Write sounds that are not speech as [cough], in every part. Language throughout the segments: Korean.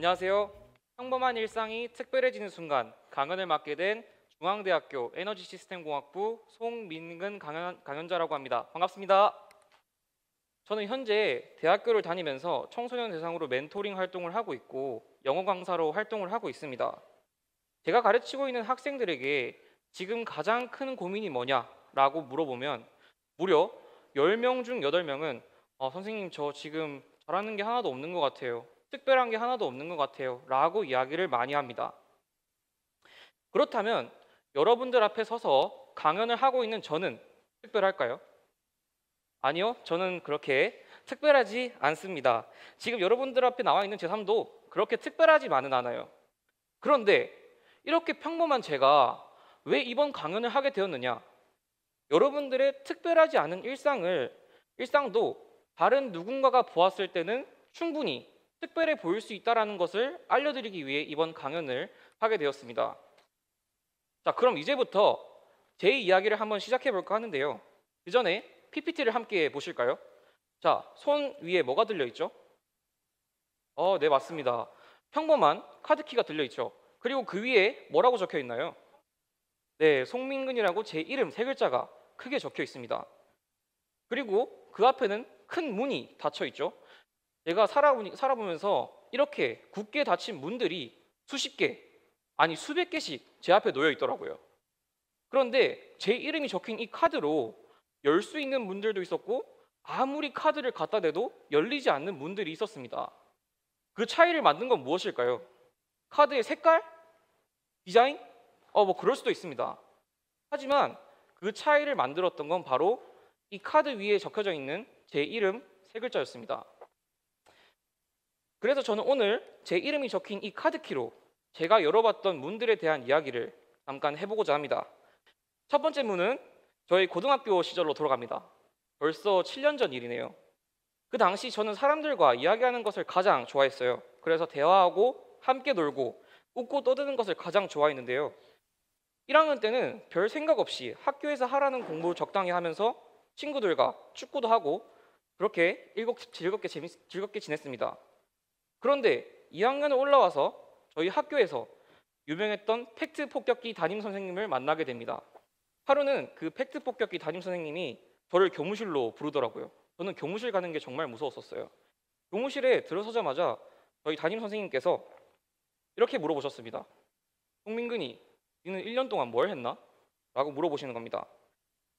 안녕하세요. 평범한 일상이 특별해지는 순간 강연을 맡게 된 중앙대학교 에너지시스템공학부 송민근 강연, 강연자라고 합니다. 반갑습니다. 저는 현재 대학교를 다니면서 청소년 대상으로 멘토링 활동을 하고 있고 영어 강사로 활동을 하고 있습니다. 제가 가르치고 있는 학생들에게 지금 가장 큰 고민이 뭐냐라고 물어보면 무려 10명 중 8명은 아, 어, 선생님 저 지금 잘하는 게 하나도 없는 것 같아요. 특별한 게 하나도 없는 것 같아요. 라고 이야기를 많이 합니다. 그렇다면 여러분들 앞에 서서 강연을 하고 있는 저는 특별할까요? 아니요, 저는 그렇게 특별하지 않습니다. 지금 여러분들 앞에 나와 있는 제 삶도 그렇게 특별하지만은 않아요. 그런데 이렇게 평범한 제가 왜 이번 강연을 하게 되었느냐? 여러분들의 특별하지 않은 일상을 일상도 다른 누군가가 보았을 때는 충분히 특별해 보일 수 있다라는 것을 알려드리기 위해 이번 강연을 하게 되었습니다. 자, 그럼 이제부터 제 이야기를 한번 시작해 볼까 하는데요. 그 전에 PPT를 함께 보실까요? 자, 손 위에 뭐가 들려 있죠? 어, 네, 맞습니다. 평범한 카드키가 들려 있죠. 그리고 그 위에 뭐라고 적혀 있나요? 네, 송민근이라고 제 이름 세 글자가 크게 적혀 있습니다. 그리고 그 앞에는 큰 문이 닫혀 있죠. 내가 살아보니, 살아보면서 이렇게 굳게 닫힌 문들이 수십 개, 아니 수백 개씩 제 앞에 놓여 있더라고요. 그런데 제 이름이 적힌 이 카드로 열 수 있는 문들도 있었고 아무리 카드를 갖다 대도 열리지 않는 문들이 있었습니다. 그 차이를 만든 건 무엇일까요? 카드의 색깔? 디자인? 어, 뭐 그럴 수도 있습니다. 하지만 그 차이를 만들었던 건 바로 이 카드 위에 적혀져 있는 제 이름 세 글자였습니다. 그래서 저는 오늘 제 이름이 적힌 이 카드키로 제가 열어봤던 문들에 대한 이야기를 잠깐 해보고자 합니다. 첫 번째 문은 저희 고등학교 시절로 돌아갑니다. 벌써 7년 전 일이네요. 그 당시 저는 사람들과 이야기하는 것을 가장 좋아했어요. 그래서 대화하고 함께 놀고 웃고 떠드는 것을 가장 좋아했는데요. 1학년 때는 별 생각 없이 학교에서 하라는 공부 적당히 하면서 친구들과 축구도 하고 그렇게 즐겁 즐겁게, 재밌, 즐겁게 지냈습니다. 그런데 2학년에 올라와서 저희 학교에서 유명했던 팩트 폭격기 담임 선생님을 만나게 됩니다. 하루는 그 팩트 폭격기 담임 선생님이 저를 교무실로 부르더라고요. 저는 교무실 가는 게 정말 무서웠었어요. 교무실에 들어서자마자 저희 담임 선생님께서 이렇게 물어보셨습니다. 송민근이 너는 1년 동안 뭘 했나? 라고 물어보시는 겁니다.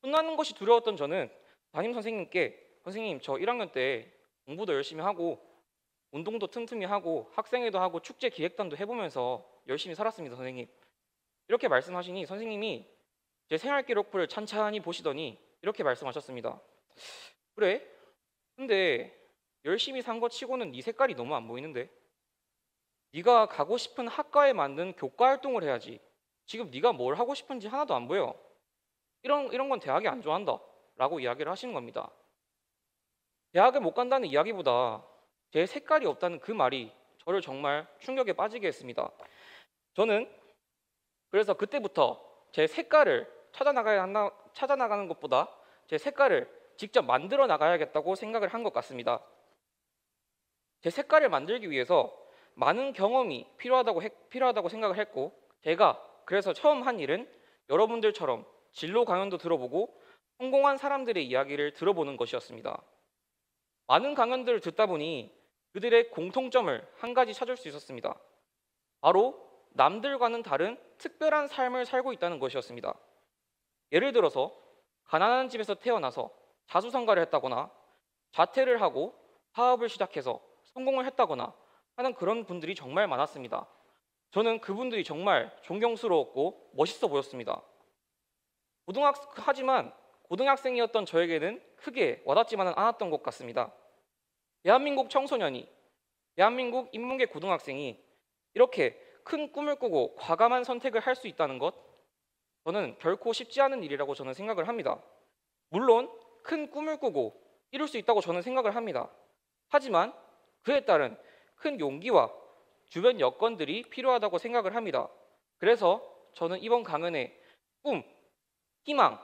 혼나는 것이 두려웠던 저는 담임 선생님께 선생님 저 1학년 때 공부도 열심히 하고 운동도 틈틈이 하고 학생회도 하고 축제 기획단도 해보면서 열심히 살았습니다 선생님 이렇게 말씀하시니 선생님이 제 생활 기록부를 찬찬히 보시더니 이렇게 말씀하셨습니다 그래? 근데 열심히 산 거 치고는 네 색깔이 너무 안 보이는데 네가 가고 싶은 학과에 맞는 교과 활동을 해야지 지금 네가 뭘 하고 싶은지 하나도 안 보여 이런, 이런 건 대학이 안 좋아한다 라고 이야기를 하시는 겁니다 대학에 못 간다는 이야기보다 제 색깔이 없다는 그 말이 저를 정말 충격에 빠지게 했습니다. 저는 그래서 그때부터 제 색깔을 찾아 나가야 한다, 찾아 나가는 것보다 제 색깔을 직접 만들어 나가야겠다고 생각을 한 것 같습니다. 제 색깔을 만들기 위해서 많은 경험이 필요하다고, 했, 필요하다고 생각을 했고 제가 그래서 처음 한 일은 여러분들처럼 진로 강연도 들어보고 성공한 사람들의 이야기를 들어보는 것이었습니다. 많은 강연들을 듣다 보니 그들의 공통점을 한 가지 찾을 수 있었습니다. 바로 남들과는 다른 특별한 삶을 살고 있다는 것이었습니다. 예를 들어서 가난한 집에서 태어나서 자수성가를 했다거나 자퇴를 하고 사업을 시작해서 성공을 했다거나 하는 그런 분들이 정말 많았습니다. 저는 그분들이 정말 존경스러웠고 멋있어 보였습니다. 고등학 하지만 고등학생이었던 저에게는 크게 와닿지만은 않았던 것 같습니다. 대한민국 청소년이, 대한민국 인문계 고등학생이 이렇게 큰 꿈을 꾸고 과감한 선택을 할 수 있다는 것, 저는 결코 쉽지 않은 일이라고 저는 생각을 합니다. 물론 큰 꿈을 꾸고 이룰 수 있다고 저는 생각을 합니다. 하지만 그에 따른 큰 용기와 주변 여건들이 필요하다고 생각을 합니다. 그래서 저는 이번 강연의 꿈, 희망,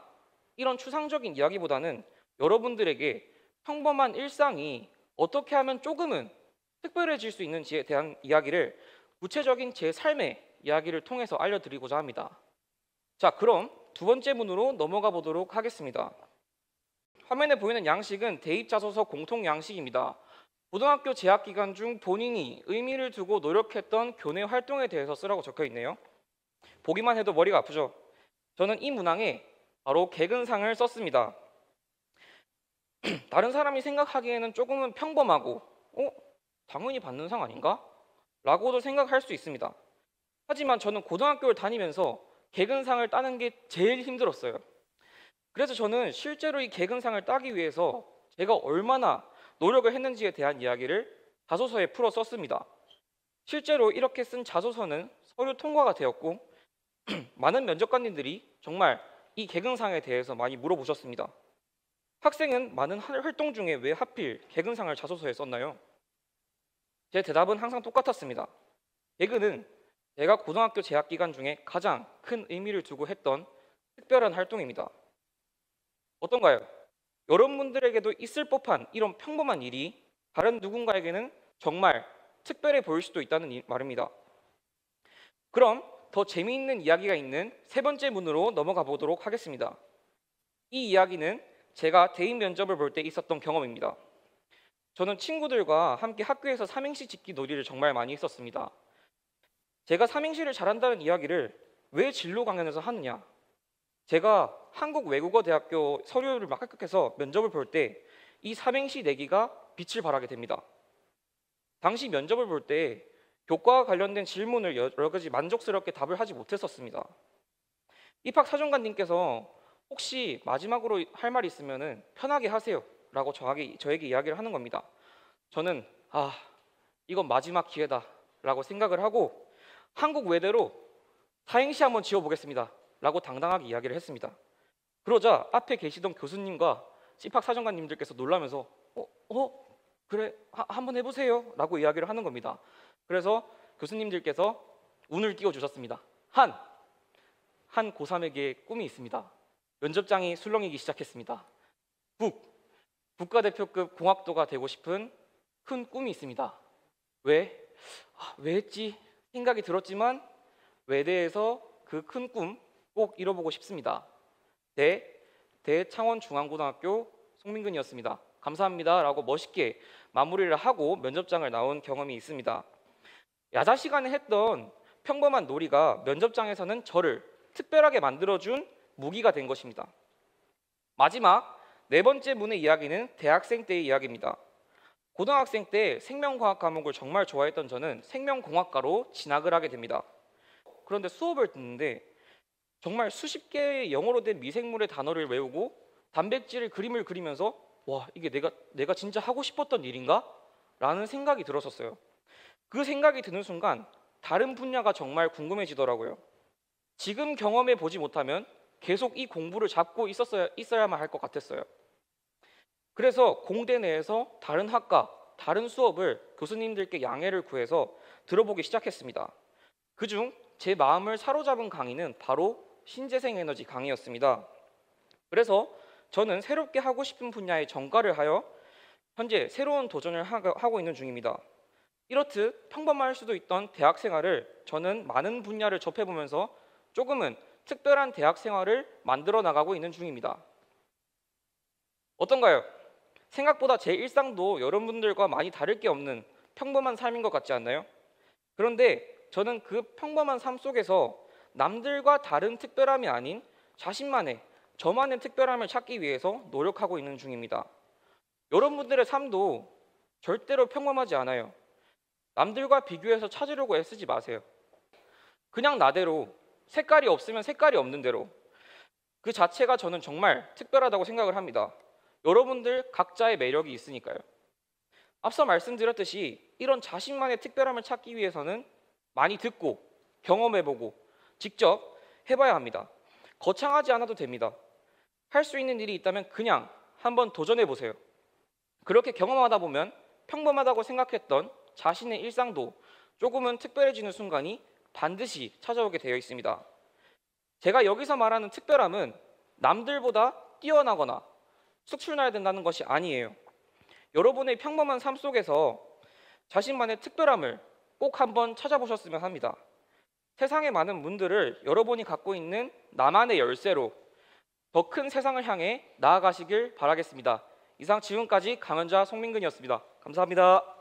이런 추상적인 이야기보다는 여러분들에게 평범한 일상이 어떻게 하면 조금은 특별해질 수 있는지에 대한 이야기를 구체적인 제 삶의 이야기를 통해서 알려드리고자 합니다. 자, 그럼 두 번째 문으로 넘어가 보도록 하겠습니다. 화면에 보이는 양식은 대입자소서 공통 양식입니다. 고등학교 재학 기간 중 본인이 의미를 두고 노력했던 교내 활동에 대해서 쓰라고 적혀 있네요. 보기만 해도 머리가 아프죠. 저는 이 문항에 바로 개근상을 썼습니다. [clears throat] 다른 사람이 생각하기에는 조금은 평범하고 어? 당연히 받는 상 아닌가? 라고도 생각할 수 있습니다. 하지만 저는 고등학교를 다니면서 개근상을 따는 게 제일 힘들었어요. 그래서 저는 실제로 이 개근상을 따기 위해서 제가 얼마나 노력을 했는지에 대한 이야기를 자소서에 풀어 썼습니다. 실제로 이렇게 쓴 자소서는 서류 통과가 되었고 [clears throat] 많은 면접관님들이 정말 이 개근상에 대해서 많이 물어보셨습니다. 학생은 많은 활동 중에 왜 하필 개근상을 자소서에 썼나요? 제 대답은 항상 똑같았습니다. 개근은 제가 고등학교 재학 기간 중에 가장 큰 의미를 두고 했던 특별한 활동입니다. 어떤가요? 여러분들에게도 있을 법한 이런 평범한 일이 다른 누군가에게는 정말 특별해 보일 수도 있다는 말입니다. 그럼 더 재미있는 이야기가 있는 세 번째 문으로 넘어가 보도록 하겠습니다. 이 이야기는 제가 대인 면접을 볼 때 있었던 경험입니다. 저는 친구들과 함께 학교에서 삼행시 짓기 놀이를 정말 많이 했었습니다. 제가 삼행시를 잘한다는 이야기를 왜 진로 강연에서 하느냐? 제가 한국 외국어 대학교 서류를 막 합격해서 면접을 볼 때 이 삼행시 내기가 빛을 발하게 됩니다. 당시 면접을 볼 때 교과와 관련된 질문을 여러 가지 만족스럽게 답을 하지 못했었습니다. 입학 사정관님께서 혹시 마지막으로 할 말이 있으면 편하게 하세요. 라고 저에게, 저에게 이야기를 하는 겁니다. 저는, 아, 이건 마지막 기회다. 라고 생각을 하고 한국 외대로 사행시 한번 지어보겠습니다. 라고 당당하게 이야기를 했습니다. 그러자 앞에 계시던 교수님과 집학 사정관님들께서 놀라면서 어, 어? 그래 하, 한번 해보세요 라고 이야기를 하는 겁니다 그래서 교수님들께서 운을 띄워 주셨습니다 한! 한 고3에게 꿈이 있습니다 면접장이 술렁이기 시작했습니다. 북, 국가대표급 공학도가 되고 싶은 큰 꿈이 있습니다. 왜? 아, 왜 했지? 생각이 들었지만 외대에서 그 큰 꿈 꼭 이뤄보고 싶습니다. 대, 대창원중앙고등학교 송민근이었습니다. 감사합니다. 라고 멋있게 마무리를 하고 면접장을 나온 경험이 있습니다. 야자 시간에 했던 평범한 놀이가 면접장에서는 저를 특별하게 만들어준 무기가 된 것입니다. 마지막 네 번째 문의 이야기는 대학생 때의 이야기입니다. 고등학생 때 생명과학 과목을 정말 좋아했던 저는 생명공학과로 진학을 하게 됩니다. 그런데 수업을 듣는데 정말 수십 개의 영어로 된 미생물의 단어를 외우고 단백질의 그림을 그리면서 와 이게 내가 내가 진짜 하고 싶었던 일인가? 라는 생각이 들었었어요. 그 생각이 드는 순간 다른 분야가 정말 궁금해지더라고요. 지금 경험해 보지 못하면 계속 이 공부를 잡고 있었어야, 있어야만 할 것 같았어요. 그래서 공대 내에서 다른 학과, 다른 수업을 교수님들께 양해를 구해서 들어보기 시작했습니다. 그중 제 마음을 사로잡은 강의는 바로 신재생 에너지 강의였습니다. 그래서 저는 새롭게 하고 싶은 분야에 전가를 하여 현재 새로운 도전을 하고 있는 중입니다. 이렇듯 평범할 수도 있던 대학 생활을 저는 많은 분야를 접해보면서 조금은 특별한 대학 생활을 만들어 나가고 있는 중입니다. 어떤가요? 생각보다 제 일상도 여러분들과 많이 다를 게 없는 평범한 삶인 것 같지 않나요? 그런데 저는 그 평범한 삶 속에서 남들과 다른 특별함이 아닌 자신만의 저만의 특별함을 찾기 위해서 노력하고 있는 중입니다. 여러분들의 삶도 절대로 평범하지 않아요. 남들과 비교해서 찾으려고 애쓰지 마세요. 그냥 나대로 색깔이 없으면 색깔이 없는 대로 그 자체가 저는 정말 특별하다고 생각을 합니다. 여러분들 각자의 매력이 있으니까요. 앞서 말씀드렸듯이 이런 자신만의 특별함을 찾기 위해서는 많이 듣고 경험해보고 직접 해봐야 합니다. 거창하지 않아도 됩니다. 할 수 있는 일이 있다면 그냥 한번 도전해보세요. 그렇게 경험하다 보면 평범하다고 생각했던 자신의 일상도 조금은 특별해지는 순간이 반드시 찾아오게 되어 있습니다. 제가 여기서 말하는 특별함은 남들보다 뛰어나거나 수출나야 된다는 것이 아니에요. 여러분의 평범한 삶 속에서 자신만의 특별함을 꼭 한번 찾아보셨으면 합니다. 세상의 많은 문들을 여러분이 갖고 있는 나만의 열쇠로 더 큰 세상을 향해 나아가시길 바라겠습니다. 이상 지금까지 강연자 송민근이었습니다. 감사합니다.